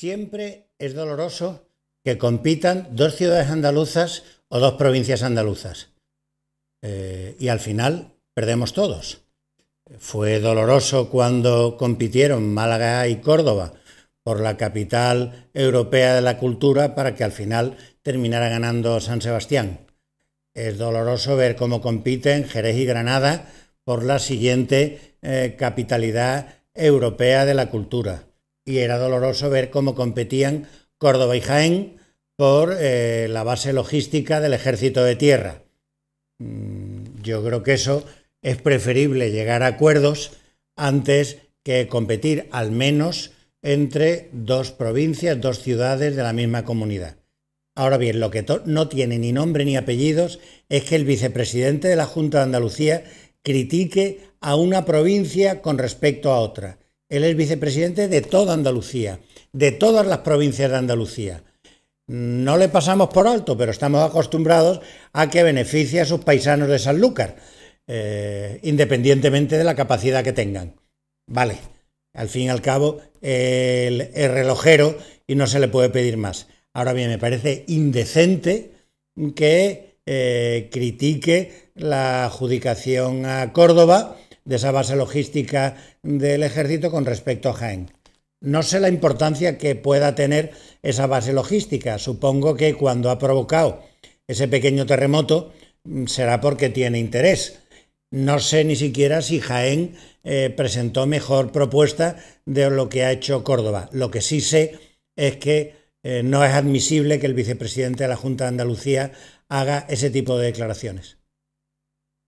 Siempre es doloroso que compitan dos ciudades andaluzas o dos provincias andaluzas. Eh, y al final perdemos todos. Fue doloroso cuando compitieron Málaga y Córdoba por la capital europea de la cultura para que al final terminara ganando San Sebastián. Es doloroso ver cómo compiten Jerez y Granada por la siguiente eh, capitalidad europea de la cultura y era doloroso ver cómo competían Córdoba y Jaén por eh, la base logística del ejército de tierra. Mm, yo creo que eso es preferible llegar a acuerdos antes que competir al menos entre dos provincias, dos ciudades de la misma comunidad. Ahora bien, lo que no tiene ni nombre ni apellidos es que el vicepresidente de la Junta de Andalucía critique a una provincia con respecto a otra. Él es vicepresidente de toda Andalucía, de todas las provincias de Andalucía. No le pasamos por alto, pero estamos acostumbrados a que beneficie a sus paisanos de Sanlúcar, eh, independientemente de la capacidad que tengan. Vale, al fin y al cabo, él el, relojero y no se le puede pedir más. Ahora bien, me parece indecente que eh, critique la adjudicación a Córdoba de esa base logística del ejército con respecto a Jaén. No sé la importancia que pueda tener esa base logística. Supongo que cuando ha provocado ese pequeño terremoto mm, será porque tiene interés. No sé ni siquiera si Jaén eh, presentó mejor propuesta de lo que ha hecho Córdoba. Lo que sí sé es que eh, no es admisible que el vicepresidente de la Junta de Andalucía haga ese tipo de declaraciones.